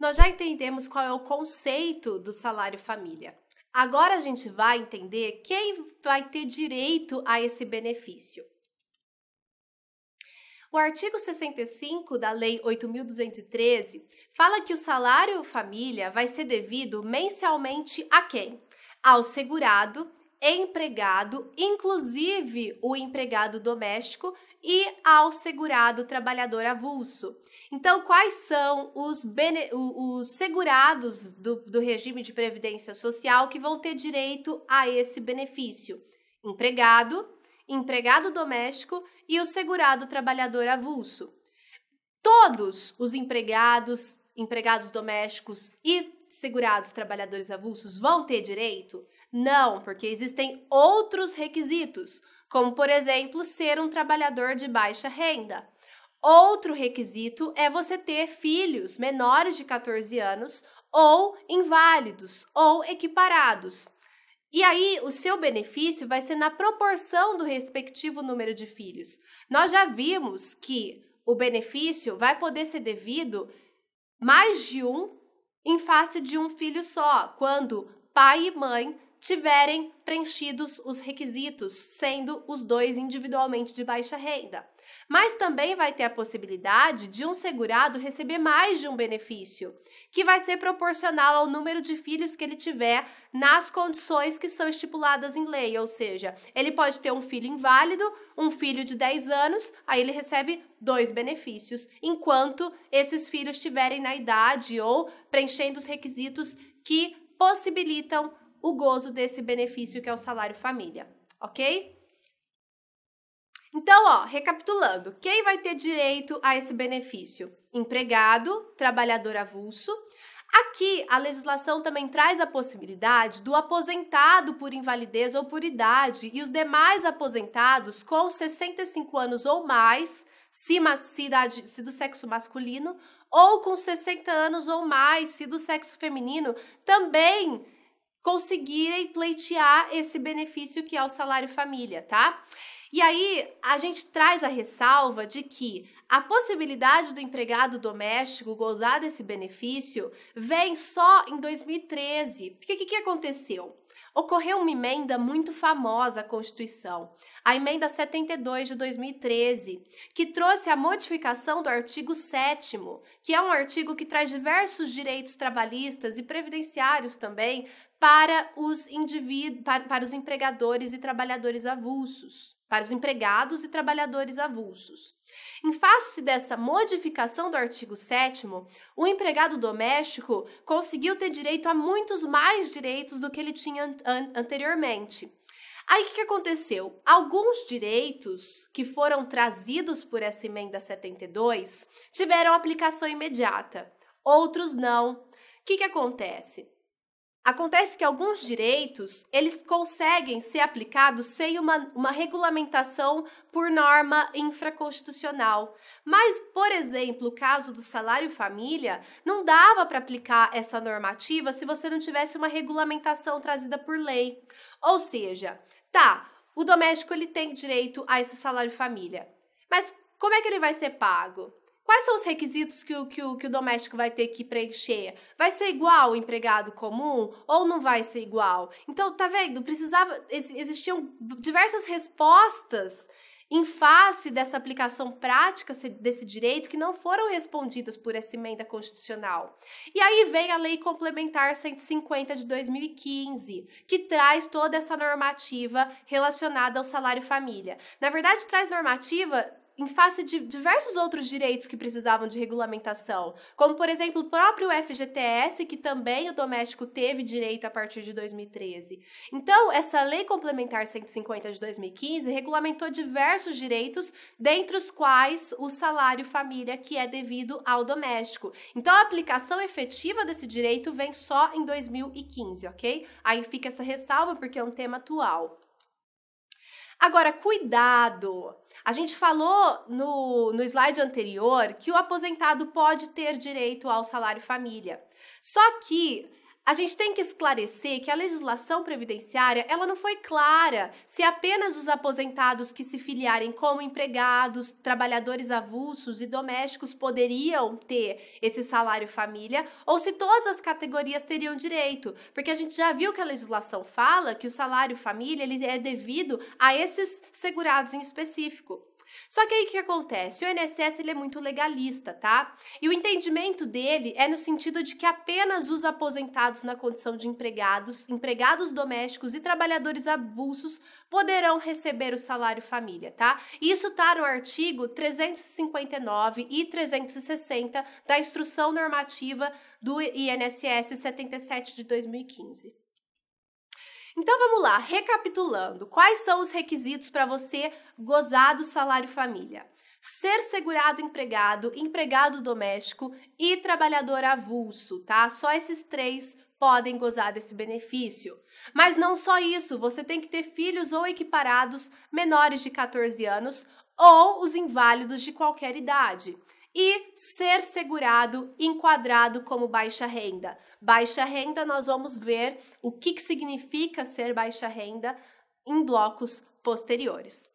Nós já entendemos qual é o conceito do salário família. Agora a gente vai entender quem vai ter direito a esse benefício. O artigo 65 da Lei 8.213 fala que o salário família vai ser devido mensalmente a quem? Ao segurado empregado, inclusive o empregado doméstico, e ao segurado trabalhador avulso. Então, quais são os, bene, os segurados do, do regime de previdência social que vão ter direito a esse benefício? Empregado, empregado doméstico e o segurado trabalhador avulso. Todos os empregados, empregados domésticos e segurados trabalhadores avulsos vão ter direito? Não, porque existem outros requisitos, como, por exemplo, ser um trabalhador de baixa renda. Outro requisito é você ter filhos menores de 14 anos ou inválidos ou equiparados. E aí, o seu benefício vai ser na proporção do respectivo número de filhos. Nós já vimos que o benefício vai poder ser devido mais de um em face de um filho só, quando pai e mãe tiverem preenchidos os requisitos, sendo os dois individualmente de baixa renda. Mas também vai ter a possibilidade de um segurado receber mais de um benefício, que vai ser proporcional ao número de filhos que ele tiver nas condições que são estipuladas em lei, ou seja, ele pode ter um filho inválido, um filho de 10 anos, aí ele recebe dois benefícios, enquanto esses filhos estiverem na idade ou preenchendo os requisitos que possibilitam o gozo desse benefício que é o salário família, ok? Então, ó, recapitulando, quem vai ter direito a esse benefício? Empregado, trabalhador avulso. Aqui, a legislação também traz a possibilidade do aposentado por invalidez ou por idade e os demais aposentados com 65 anos ou mais, se, idade, se do sexo masculino, ou com 60 anos ou mais, se do sexo feminino, também conseguirem pleitear esse benefício que é o salário família, tá? E aí a gente traz a ressalva de que a possibilidade do empregado doméstico gozar desse benefício vem só em 2013. Porque o que, que aconteceu? Ocorreu uma emenda muito famosa à Constituição, a emenda 72 de 2013, que trouxe a modificação do artigo 7 que é um artigo que traz diversos direitos trabalhistas e previdenciários também para os indivíduos, para, para os empregadores e trabalhadores avulsos, para os empregados e trabalhadores avulsos. Em face dessa modificação do artigo 7 o empregado doméstico conseguiu ter direito a muitos mais direitos do que ele tinha an anteriormente. Aí o que, que aconteceu? Alguns direitos que foram trazidos por essa emenda 72 tiveram aplicação imediata, outros não. O que, que acontece? Acontece que alguns direitos, eles conseguem ser aplicados sem uma, uma regulamentação por norma infraconstitucional. Mas, por exemplo, o caso do salário família, não dava para aplicar essa normativa se você não tivesse uma regulamentação trazida por lei. Ou seja, tá, o doméstico ele tem direito a esse salário família, mas como é que ele vai ser pago? Quais são os requisitos que o, que o, que o doméstico vai ter que preencher? Vai ser igual o empregado comum ou não vai ser igual? Então, tá vendo? Precisava. Existiam diversas respostas em face dessa aplicação prática desse direito que não foram respondidas por essa emenda constitucional. E aí vem a Lei Complementar 150 de 2015, que traz toda essa normativa relacionada ao salário família. Na verdade, traz normativa em face de diversos outros direitos que precisavam de regulamentação, como, por exemplo, o próprio FGTS, que também o doméstico teve direito a partir de 2013. Então, essa Lei Complementar 150 de 2015 regulamentou diversos direitos, dentre os quais o salário família, que é devido ao doméstico. Então, a aplicação efetiva desse direito vem só em 2015, ok? Aí fica essa ressalva porque é um tema atual. Agora, cuidado! A gente falou no, no slide anterior que o aposentado pode ter direito ao salário família. Só que a gente tem que esclarecer que a legislação previdenciária, ela não foi clara se apenas os aposentados que se filiarem como empregados, trabalhadores avulsos e domésticos poderiam ter esse salário família ou se todas as categorias teriam direito, porque a gente já viu que a legislação fala que o salário família ele é devido a esses segurados em específico. Só que aí o que acontece? O INSS ele é muito legalista, tá? E o entendimento dele é no sentido de que apenas os aposentados na condição de empregados, empregados domésticos e trabalhadores avulsos poderão receber o salário família, tá? Isso tá no artigo 359 e 360 da Instrução Normativa do INSS 77 de 2015. Então vamos lá, recapitulando: quais são os requisitos para você gozar do salário família? ser segurado empregado, empregado doméstico e trabalhador avulso, tá? Só esses três podem gozar desse benefício. Mas não só isso, você tem que ter filhos ou equiparados menores de 14 anos ou os inválidos de qualquer idade. E ser segurado enquadrado como baixa renda. Baixa renda, nós vamos ver o que, que significa ser baixa renda em blocos posteriores.